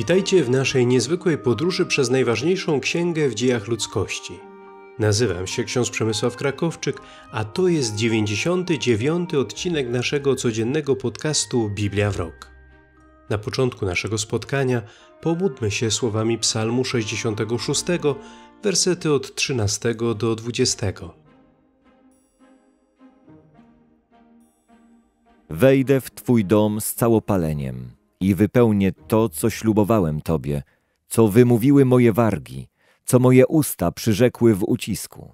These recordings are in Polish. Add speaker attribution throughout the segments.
Speaker 1: Witajcie w naszej niezwykłej podróży przez najważniejszą księgę w dziejach ludzkości. Nazywam się ksiądz Przemysław Krakowczyk, a to jest 99 odcinek naszego codziennego podcastu Biblia w rok. Na początku naszego spotkania pomódlmy się słowami Psalmu 66, wersety od 13 do 20.
Speaker 2: Wejdę w Twój dom z całopaleniem i wypełnię to, co ślubowałem Tobie, co wymówiły moje wargi, co moje usta przyrzekły w ucisku.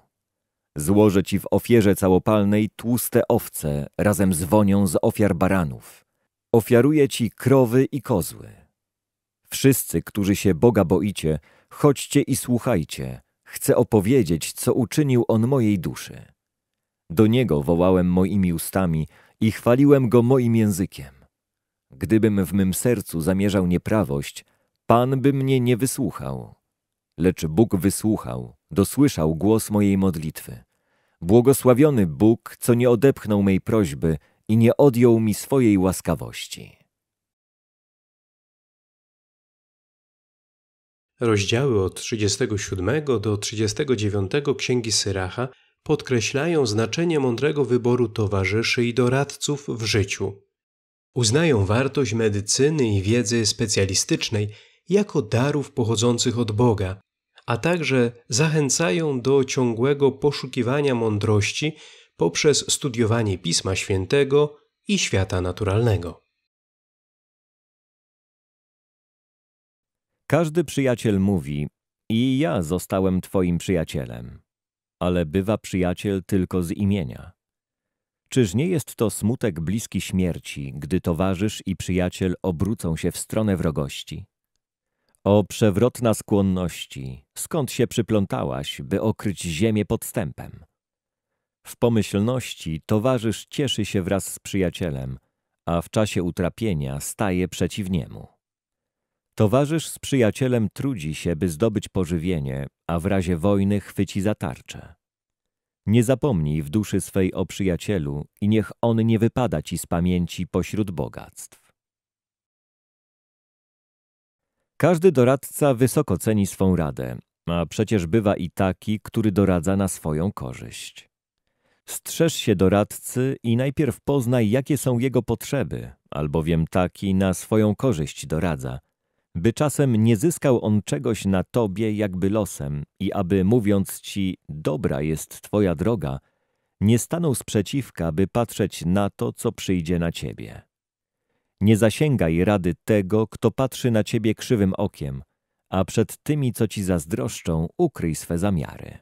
Speaker 2: Złożę Ci w ofierze całopalnej tłuste owce razem z wonią z ofiar baranów. Ofiaruję Ci krowy i kozły. Wszyscy, którzy się Boga boicie, chodźcie i słuchajcie. Chcę opowiedzieć, co uczynił On mojej duszy. Do Niego wołałem moimi ustami i chwaliłem Go moim językiem. Gdybym w mym sercu zamierzał nieprawość, Pan by mnie nie wysłuchał. Lecz Bóg wysłuchał, dosłyszał głos mojej modlitwy. Błogosławiony Bóg, co nie odepchnął mej prośby i nie odjął mi swojej łaskawości.
Speaker 1: Rozdziały od 37 do 39 Księgi Syracha podkreślają znaczenie mądrego wyboru towarzyszy i doradców w życiu. Uznają wartość medycyny i wiedzy specjalistycznej jako darów pochodzących od Boga, a także zachęcają do ciągłego poszukiwania mądrości poprzez studiowanie Pisma Świętego i świata naturalnego.
Speaker 2: Każdy przyjaciel mówi: I ja zostałem Twoim przyjacielem, ale bywa przyjaciel tylko z imienia. Czyż nie jest to smutek bliski śmierci, gdy towarzysz i przyjaciel obrócą się w stronę wrogości? O przewrotna skłonności, skąd się przyplątałaś, by okryć ziemię podstępem? W pomyślności towarzysz cieszy się wraz z przyjacielem, a w czasie utrapienia staje przeciw niemu. Towarzysz z przyjacielem trudzi się, by zdobyć pożywienie, a w razie wojny chwyci za tarczę. Nie zapomnij w duszy swej o przyjacielu i niech on nie wypada ci z pamięci pośród bogactw. Każdy doradca wysoko ceni swą radę, a przecież bywa i taki, który doradza na swoją korzyść. Strzeż się doradcy i najpierw poznaj, jakie są jego potrzeby, albowiem taki na swoją korzyść doradza, by czasem nie zyskał on czegoś na tobie jakby losem i aby mówiąc ci, dobra jest twoja droga, nie stanął sprzeciwka, by patrzeć na to, co przyjdzie na ciebie. Nie zasięgaj rady tego, kto patrzy na ciebie krzywym okiem, a przed tymi, co ci zazdroszczą, ukryj swe zamiary.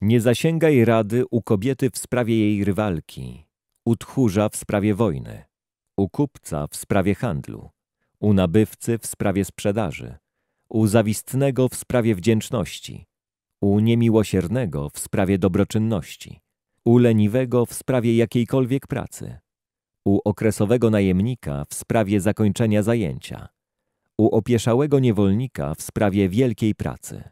Speaker 2: Nie zasięgaj rady u kobiety w sprawie jej rywalki, u tchórza w sprawie wojny, u kupca w sprawie handlu u nabywcy w sprawie sprzedaży, u zawistnego w sprawie wdzięczności, u niemiłosiernego w sprawie dobroczynności, u leniwego w sprawie jakiejkolwiek pracy, u okresowego najemnika w sprawie zakończenia zajęcia, u opieszałego niewolnika w sprawie wielkiej pracy.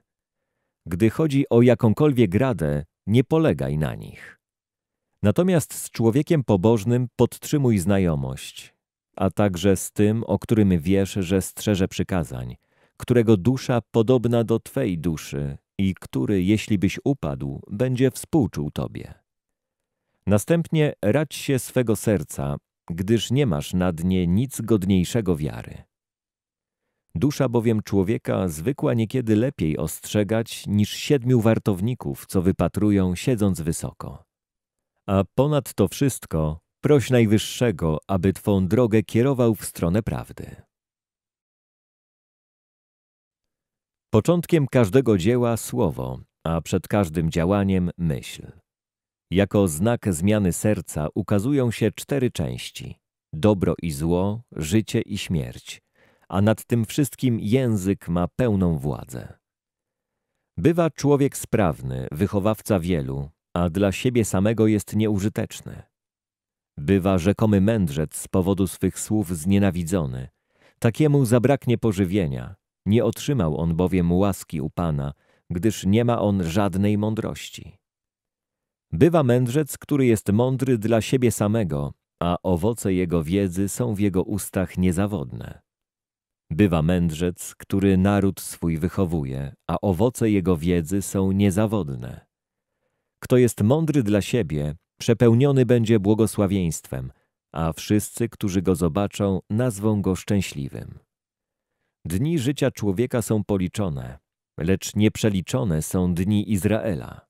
Speaker 2: Gdy chodzi o jakąkolwiek radę, nie polegaj na nich. Natomiast z człowiekiem pobożnym podtrzymuj znajomość, a także z tym, o którym wiesz, że strzeże przykazań, którego dusza podobna do Twej duszy i który, jeśli byś upadł, będzie współczuł Tobie. Następnie radź się swego serca, gdyż nie masz na dnie nic godniejszego wiary. Dusza bowiem człowieka zwykła niekiedy lepiej ostrzegać niż siedmiu wartowników, co wypatrują siedząc wysoko. A ponad to wszystko Proś Najwyższego, aby Twą drogę kierował w stronę prawdy. Początkiem każdego dzieła słowo, a przed każdym działaniem myśl. Jako znak zmiany serca ukazują się cztery części: dobro i zło, życie i śmierć, a nad tym wszystkim język ma pełną władzę. Bywa człowiek sprawny, wychowawca wielu, a dla siebie samego jest nieużyteczny. Bywa rzekomy mędrzec z powodu swych słów znienawidzony. Takiemu zabraknie pożywienia. Nie otrzymał on bowiem łaski u Pana, gdyż nie ma on żadnej mądrości. Bywa mędrzec, który jest mądry dla siebie samego, a owoce jego wiedzy są w jego ustach niezawodne. Bywa mędrzec, który naród swój wychowuje, a owoce jego wiedzy są niezawodne. Kto jest mądry dla siebie, Przepełniony będzie błogosławieństwem, a wszyscy, którzy go zobaczą, nazwą go szczęśliwym. Dni życia człowieka są policzone, lecz nieprzeliczone są dni Izraela.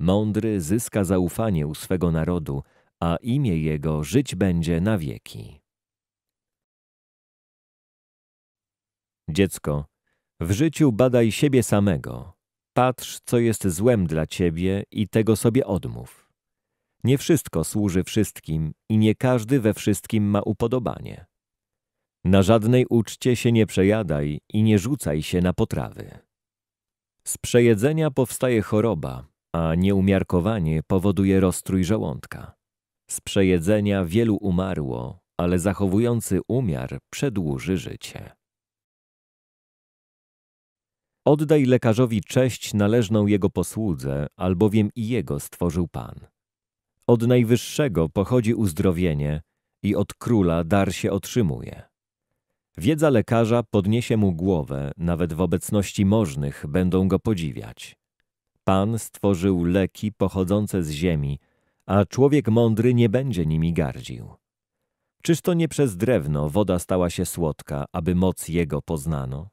Speaker 2: Mądry zyska zaufanie u swego narodu, a imię jego żyć będzie na wieki. Dziecko, w życiu badaj siebie samego. Patrz, co jest złem dla ciebie i tego sobie odmów. Nie wszystko służy wszystkim i nie każdy we wszystkim ma upodobanie. Na żadnej uczcie się nie przejadaj i nie rzucaj się na potrawy. Z przejedzenia powstaje choroba, a nieumiarkowanie powoduje roztrój żołądka. Z przejedzenia wielu umarło, ale zachowujący umiar przedłuży życie. Oddaj lekarzowi cześć należną jego posłudze, albowiem i jego stworzył Pan. Od Najwyższego pochodzi uzdrowienie i od Króla dar się otrzymuje. Wiedza lekarza podniesie mu głowę, nawet w obecności możnych będą go podziwiać. Pan stworzył leki pochodzące z ziemi, a człowiek mądry nie będzie nimi gardził. Czyż to nie przez drewno woda stała się słodka, aby moc Jego poznano?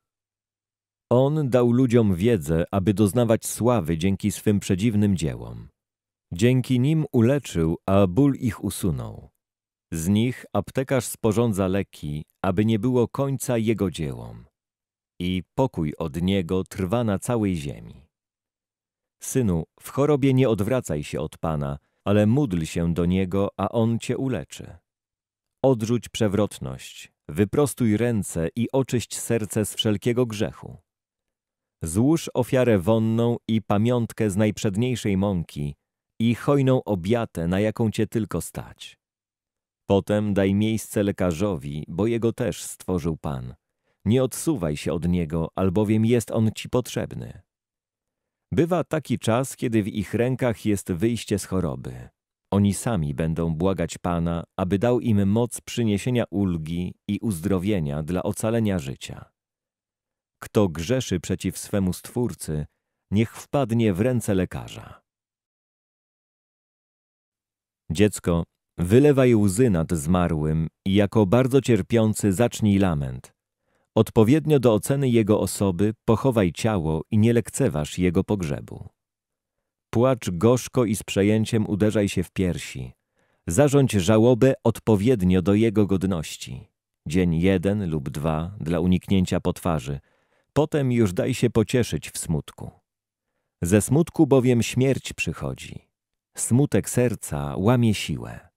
Speaker 2: On dał ludziom wiedzę, aby doznawać sławy dzięki swym przedziwnym dziełom. Dzięki nim uleczył, a ból ich usunął. Z nich aptekarz sporządza leki, aby nie było końca jego dziełom. I pokój od niego trwa na całej ziemi. Synu, w chorobie nie odwracaj się od Pana, ale módl się do Niego, a On cię uleczy. Odrzuć przewrotność, wyprostuj ręce i oczyść serce z wszelkiego grzechu. Złóż ofiarę wonną i pamiątkę z najprzedniejszej mąki, i hojną obiatę, na jaką cię tylko stać. Potem daj miejsce lekarzowi, bo jego też stworzył Pan. Nie odsuwaj się od niego, albowiem jest on ci potrzebny. Bywa taki czas, kiedy w ich rękach jest wyjście z choroby. Oni sami będą błagać Pana, aby dał im moc przyniesienia ulgi i uzdrowienia dla ocalenia życia. Kto grzeszy przeciw swemu Stwórcy, niech wpadnie w ręce lekarza. Dziecko, wylewaj łzy nad zmarłym i jako bardzo cierpiący zacznij lament. Odpowiednio do oceny jego osoby pochowaj ciało i nie lekceważ jego pogrzebu. Płacz gorzko i z przejęciem uderzaj się w piersi. Zarządź żałobę odpowiednio do jego godności. Dzień jeden lub dwa dla uniknięcia potwarzy. Potem już daj się pocieszyć w smutku. Ze smutku bowiem śmierć przychodzi Smutek serca łamie siłę.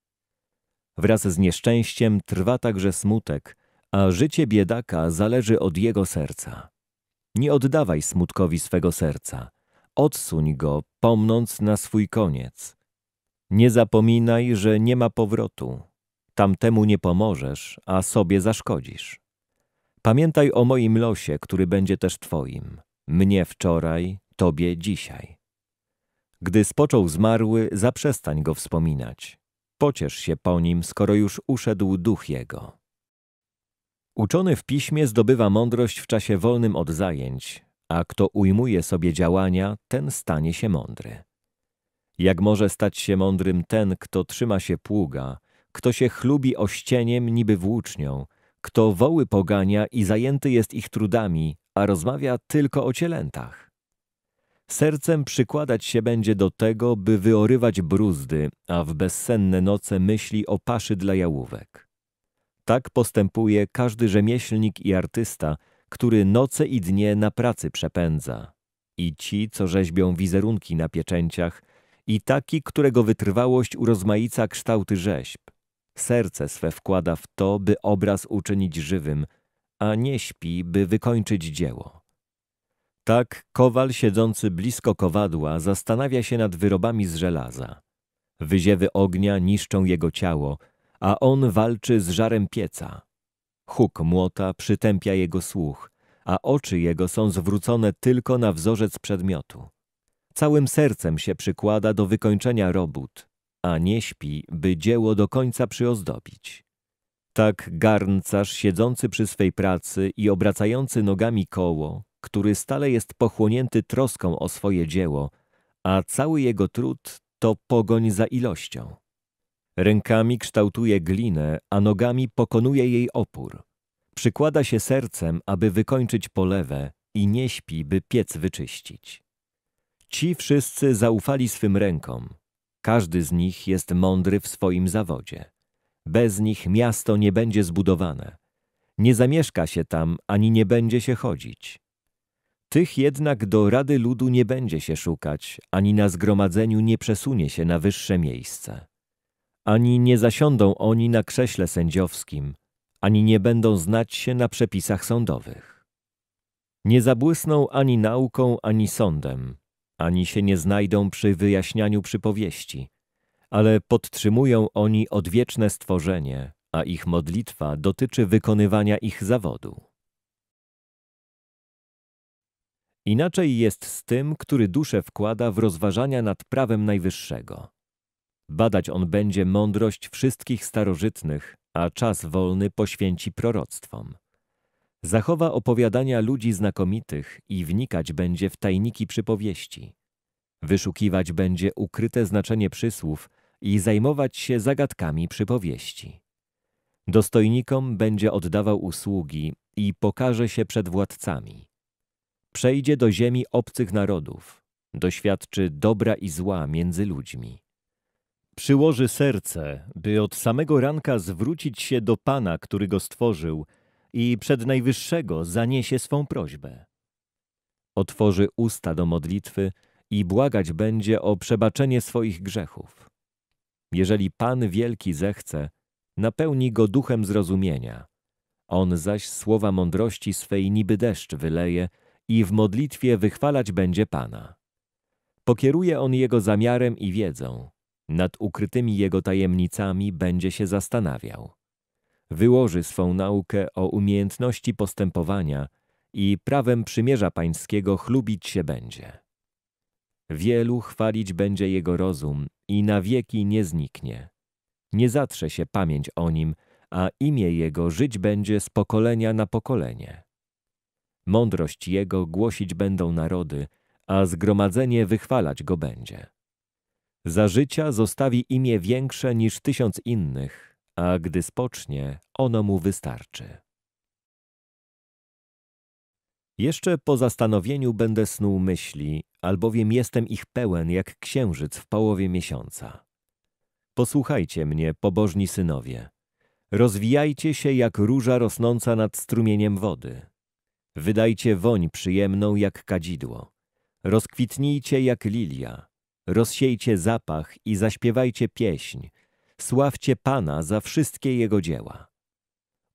Speaker 2: Wraz z nieszczęściem trwa także smutek, a życie biedaka zależy od jego serca. Nie oddawaj smutkowi swego serca, odsuń go, pomnąc na swój koniec. Nie zapominaj, że nie ma powrotu. Tamtemu nie pomożesz, a sobie zaszkodzisz. Pamiętaj o moim losie, który będzie też twoim. Mnie wczoraj, tobie dzisiaj. Gdy spoczął zmarły, zaprzestań go wspominać. Pociesz się po nim, skoro już uszedł duch jego. Uczony w piśmie zdobywa mądrość w czasie wolnym od zajęć, a kto ujmuje sobie działania, ten stanie się mądry. Jak może stać się mądrym ten, kto trzyma się pługa, kto się chlubi ościeniem niby włócznią, kto woły pogania i zajęty jest ich trudami, a rozmawia tylko o cielętach? Sercem przykładać się będzie do tego, by wyorywać bruzdy, a w bezsenne noce myśli o paszy dla jałówek. Tak postępuje każdy rzemieślnik i artysta, który noce i dnie na pracy przepędza. I ci, co rzeźbią wizerunki na pieczęciach, i taki, którego wytrwałość urozmaica kształty rzeźb. Serce swe wkłada w to, by obraz uczynić żywym, a nie śpi, by wykończyć dzieło. Tak kowal siedzący blisko kowadła zastanawia się nad wyrobami z żelaza. Wyziewy ognia niszczą jego ciało, a on walczy z żarem pieca. Huk młota przytępia jego słuch, a oczy jego są zwrócone tylko na wzorzec przedmiotu. Całym sercem się przykłada do wykończenia robót, a nie śpi, by dzieło do końca przyozdobić. Tak garncarz siedzący przy swej pracy i obracający nogami koło, który stale jest pochłonięty troską o swoje dzieło, a cały jego trud to pogoń za ilością. Rękami kształtuje glinę, a nogami pokonuje jej opór. Przykłada się sercem, aby wykończyć polewę i nie śpi, by piec wyczyścić. Ci wszyscy zaufali swym rękom. Każdy z nich jest mądry w swoim zawodzie. Bez nich miasto nie będzie zbudowane. Nie zamieszka się tam, ani nie będzie się chodzić. Tych jednak do Rady Ludu nie będzie się szukać, ani na zgromadzeniu nie przesunie się na wyższe miejsce. Ani nie zasiądą oni na krześle sędziowskim, ani nie będą znać się na przepisach sądowych. Nie zabłysną ani nauką, ani sądem, ani się nie znajdą przy wyjaśnianiu przypowieści, ale podtrzymują oni odwieczne stworzenie, a ich modlitwa dotyczy wykonywania ich zawodu. Inaczej jest z tym, który duszę wkłada w rozważania nad prawem najwyższego. Badać on będzie mądrość wszystkich starożytnych, a czas wolny poświęci proroctwom. Zachowa opowiadania ludzi znakomitych i wnikać będzie w tajniki przypowieści. Wyszukiwać będzie ukryte znaczenie przysłów i zajmować się zagadkami przypowieści. Dostojnikom będzie oddawał usługi i pokaże się przed władcami przejdzie do ziemi obcych narodów, doświadczy dobra i zła między ludźmi. Przyłoży serce, by od samego ranka zwrócić się do Pana, który go stworzył i przed Najwyższego zaniesie swą prośbę. Otworzy usta do modlitwy i błagać będzie o przebaczenie swoich grzechów. Jeżeli Pan Wielki zechce, napełni go duchem zrozumienia. On zaś słowa mądrości swej niby deszcz wyleje i w modlitwie wychwalać będzie Pana. Pokieruje on jego zamiarem i wiedzą. Nad ukrytymi jego tajemnicami będzie się zastanawiał. Wyłoży swą naukę o umiejętności postępowania i prawem przymierza pańskiego chlubić się będzie. Wielu chwalić będzie jego rozum i na wieki nie zniknie. Nie zatrze się pamięć o nim, a imię jego żyć będzie z pokolenia na pokolenie. Mądrość Jego głosić będą narody, a zgromadzenie wychwalać Go będzie. Za życia zostawi imię większe niż tysiąc innych, a gdy spocznie, ono mu wystarczy. Jeszcze po zastanowieniu będę snuł myśli, albowiem jestem ich pełen jak księżyc w połowie miesiąca. Posłuchajcie mnie, pobożni synowie. Rozwijajcie się jak róża rosnąca nad strumieniem wody. Wydajcie woń przyjemną jak kadzidło. Rozkwitnijcie jak lilia. Rozsiejcie zapach i zaśpiewajcie pieśń. Sławcie Pana za wszystkie Jego dzieła.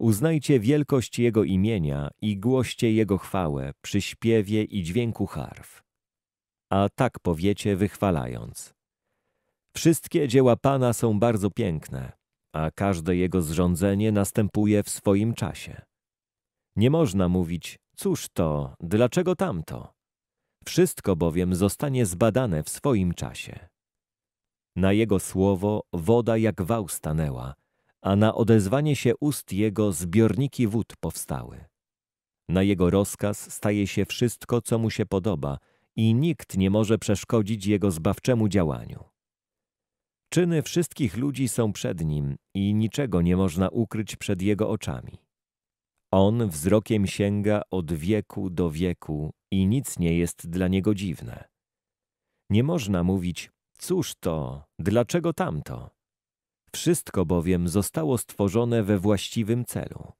Speaker 2: Uznajcie wielkość Jego imienia i głoście Jego chwałę przy śpiewie i dźwięku harf. A tak powiecie wychwalając. Wszystkie dzieła Pana są bardzo piękne, a każde Jego zrządzenie następuje w swoim czasie. Nie można mówić, Cóż to, dlaczego tamto? Wszystko bowiem zostanie zbadane w swoim czasie. Na jego słowo woda jak wał stanęła, a na odezwanie się ust jego zbiorniki wód powstały. Na jego rozkaz staje się wszystko, co mu się podoba i nikt nie może przeszkodzić jego zbawczemu działaniu. Czyny wszystkich ludzi są przed nim i niczego nie można ukryć przed jego oczami. On wzrokiem sięga od wieku do wieku i nic nie jest dla niego dziwne. Nie można mówić, cóż to, dlaczego tamto. Wszystko bowiem zostało stworzone we właściwym celu.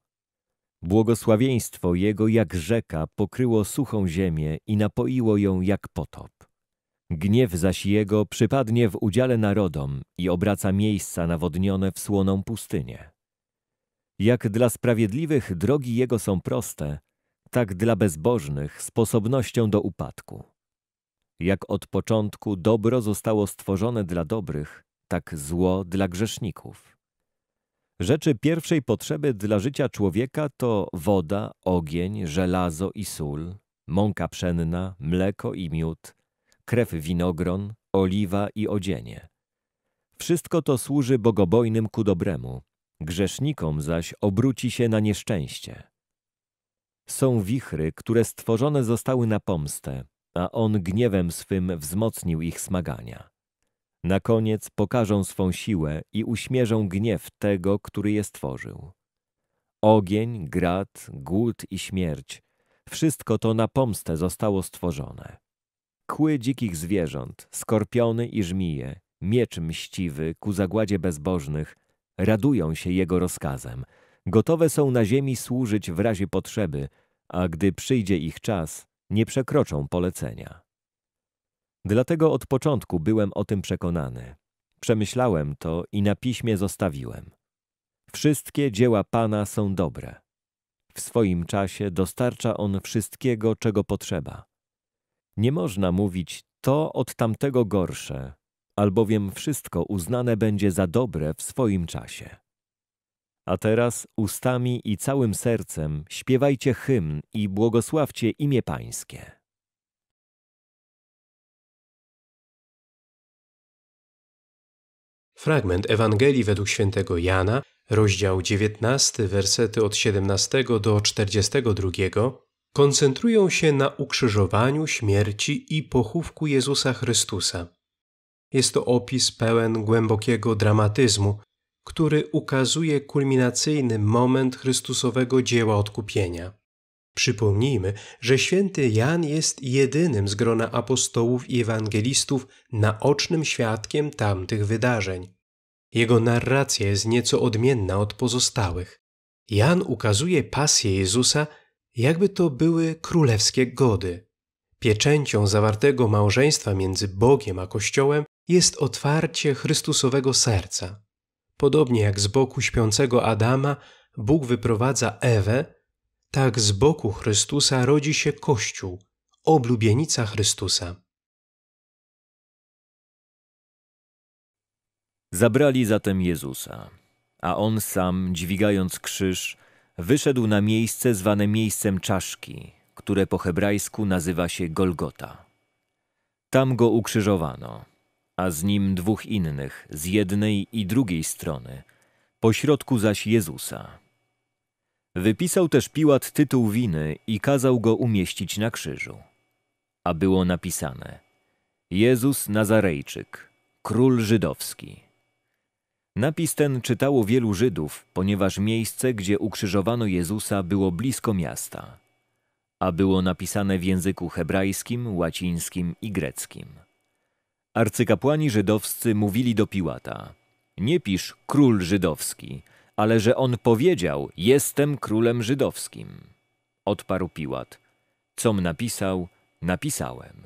Speaker 2: Błogosławieństwo Jego jak rzeka pokryło suchą ziemię i napoiło ją jak potop. Gniew zaś Jego przypadnie w udziale narodom i obraca miejsca nawodnione w słoną pustynię. Jak dla sprawiedliwych drogi Jego są proste, tak dla bezbożnych sposobnością do upadku. Jak od początku dobro zostało stworzone dla dobrych, tak zło dla grzeszników. Rzeczy pierwszej potrzeby dla życia człowieka to woda, ogień, żelazo i sól, mąka pszenna, mleko i miód, krew winogron, oliwa i odzienie. Wszystko to służy bogobojnym ku dobremu, grzesznikom zaś obróci się na nieszczęście. Są wichry, które stworzone zostały na pomstę, a on gniewem swym wzmocnił ich smagania. Na koniec pokażą swą siłę i uśmierzą gniew tego, który je stworzył. Ogień, grat, głód i śmierć – wszystko to na pomstę zostało stworzone. Kły dzikich zwierząt, skorpiony i żmije, miecz mściwy ku zagładzie bezbożnych – radują się Jego rozkazem, gotowe są na ziemi służyć w razie potrzeby, a gdy przyjdzie ich czas, nie przekroczą polecenia. Dlatego od początku byłem o tym przekonany. Przemyślałem to i na piśmie zostawiłem. Wszystkie dzieła Pana są dobre. W swoim czasie dostarcza On wszystkiego, czego potrzeba. Nie można mówić to od tamtego gorsze, albowiem wszystko uznane będzie za dobre w swoim czasie. A teraz ustami i całym sercem śpiewajcie hymn i błogosławcie imię Pańskie.
Speaker 1: Fragment Ewangelii według świętego Jana, rozdział 19, wersety od 17 do 42, koncentrują się na ukrzyżowaniu, śmierci i pochówku Jezusa Chrystusa jest to opis pełen głębokiego dramatyzmu, który ukazuje kulminacyjny moment Chrystusowego dzieła odkupienia. Przypomnijmy, że święty Jan jest jedynym z grona apostołów i ewangelistów naocznym świadkiem tamtych wydarzeń. Jego narracja jest nieco odmienna od pozostałych. Jan ukazuje pasję Jezusa, jakby to były królewskie gody. Pieczęcią zawartego małżeństwa między Bogiem a Kościołem jest otwarcie Chrystusowego serca. Podobnie jak z boku śpiącego Adama Bóg wyprowadza Ewę, tak z boku Chrystusa rodzi się Kościół, oblubienica Chrystusa.
Speaker 2: Zabrali zatem Jezusa, a on sam, dźwigając krzyż, wyszedł na miejsce zwane miejscem czaszki, które po hebrajsku nazywa się Golgota. Tam go ukrzyżowano a z nim dwóch innych, z jednej i drugiej strony, pośrodku zaś Jezusa. Wypisał też Piłat tytuł winy i kazał go umieścić na krzyżu. A było napisane: Jezus Nazarejczyk, król żydowski. Napis ten czytało wielu Żydów, ponieważ miejsce, gdzie ukrzyżowano Jezusa, było blisko miasta, a było napisane w języku hebrajskim, łacińskim i greckim. Arcykapłani żydowscy mówili do Piłata: Nie pisz król żydowski, ale że on powiedział: Jestem królem żydowskim. Odparł Piłat: Com napisał, napisałem.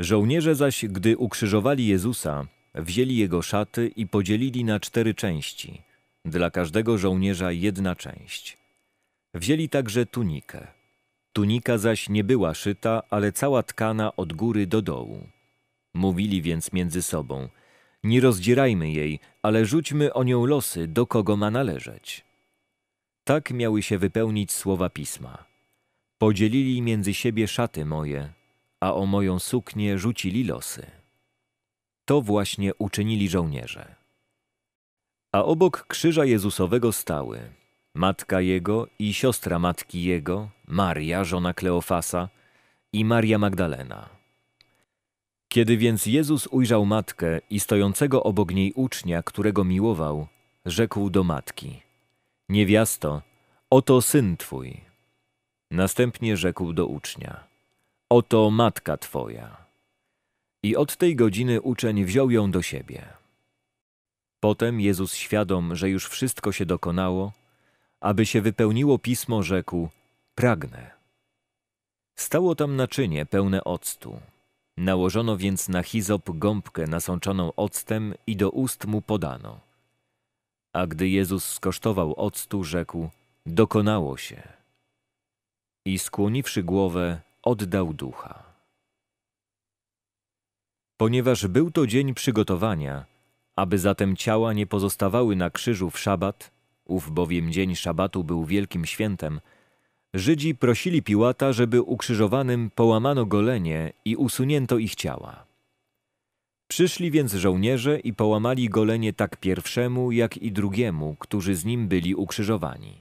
Speaker 2: Żołnierze zaś, gdy ukrzyżowali Jezusa, wzięli jego szaty i podzielili na cztery części, dla każdego żołnierza jedna część. Wzięli także tunikę. Tunika zaś nie była szyta, ale cała tkana od góry do dołu. Mówili więc między sobą, nie rozdzierajmy jej, ale rzućmy o nią losy, do kogo ma należeć. Tak miały się wypełnić słowa pisma. Podzielili między siebie szaty moje, a o moją suknię rzucili losy. To właśnie uczynili żołnierze. A obok krzyża Jezusowego stały matka jego i siostra matki jego, Maria, żona Kleofasa i Maria Magdalena. Kiedy więc Jezus ujrzał matkę i stojącego obok niej ucznia, którego miłował, rzekł do matki: Niewiasto, oto syn twój. Następnie rzekł do ucznia: Oto matka twoja. I od tej godziny uczeń wziął ją do siebie. Potem Jezus świadom, że już wszystko się dokonało, aby się wypełniło pismo, rzekł: Pragnę. Stało tam naczynie pełne octu. Nałożono więc na Hizop gąbkę nasączoną octem i do ust mu podano. A gdy Jezus skosztował octu, rzekł: Dokonało się. I skłoniwszy głowę, oddał ducha. Ponieważ był to dzień przygotowania, aby zatem ciała nie pozostawały na krzyżu w szabat, ów bowiem dzień szabatu był wielkim świętem, Żydzi prosili Piłata, żeby ukrzyżowanym połamano golenie i usunięto ich ciała. Przyszli więc żołnierze i połamali golenie tak pierwszemu, jak i drugiemu, którzy z nim byli ukrzyżowani.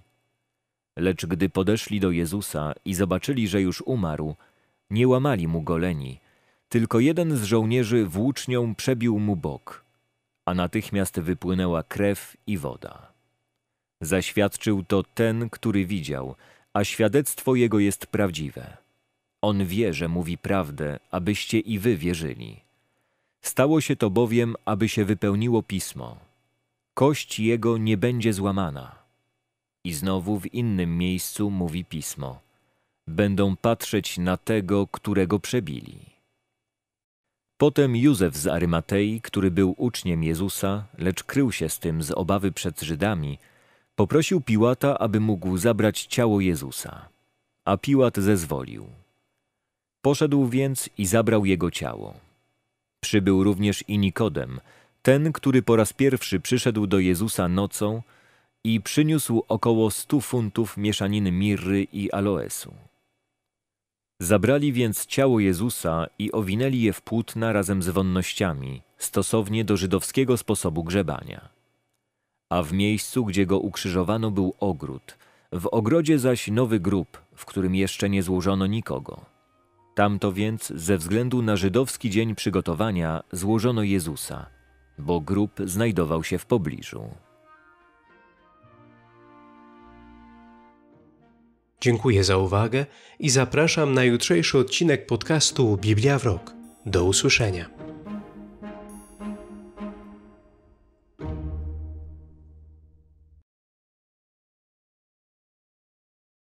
Speaker 2: Lecz gdy podeszli do Jezusa i zobaczyli, że już umarł, nie łamali mu goleni, tylko jeden z żołnierzy włócznią przebił mu bok, a natychmiast wypłynęła krew i woda. Zaświadczył to ten, który widział – a świadectwo Jego jest prawdziwe. On wie, że mówi prawdę, abyście i wy wierzyli. Stało się to bowiem, aby się wypełniło pismo. Kość Jego nie będzie złamana. I znowu w innym miejscu mówi pismo. Będą patrzeć na tego, którego przebili. Potem Józef z Arymatei, który był uczniem Jezusa, lecz krył się z tym z obawy przed Żydami, Poprosił Piłata, aby mógł zabrać ciało Jezusa, a Piłat zezwolił. Poszedł więc i zabrał jego ciało. Przybył również i Nikodem, ten, który po raz pierwszy przyszedł do Jezusa nocą i przyniósł około stu funtów mieszaniny mirry i aloesu. Zabrali więc ciało Jezusa i owinęli je w płótna razem z wonnościami, stosownie do żydowskiego sposobu grzebania a w miejscu, gdzie go ukrzyżowano, był ogród, w ogrodzie zaś nowy grób, w którym jeszcze nie złożono nikogo. Tamto więc, ze względu na żydowski dzień przygotowania, złożono Jezusa, bo grób znajdował się w pobliżu.
Speaker 1: Dziękuję za uwagę i zapraszam na jutrzejszy odcinek podcastu Biblia w Rok. Do usłyszenia.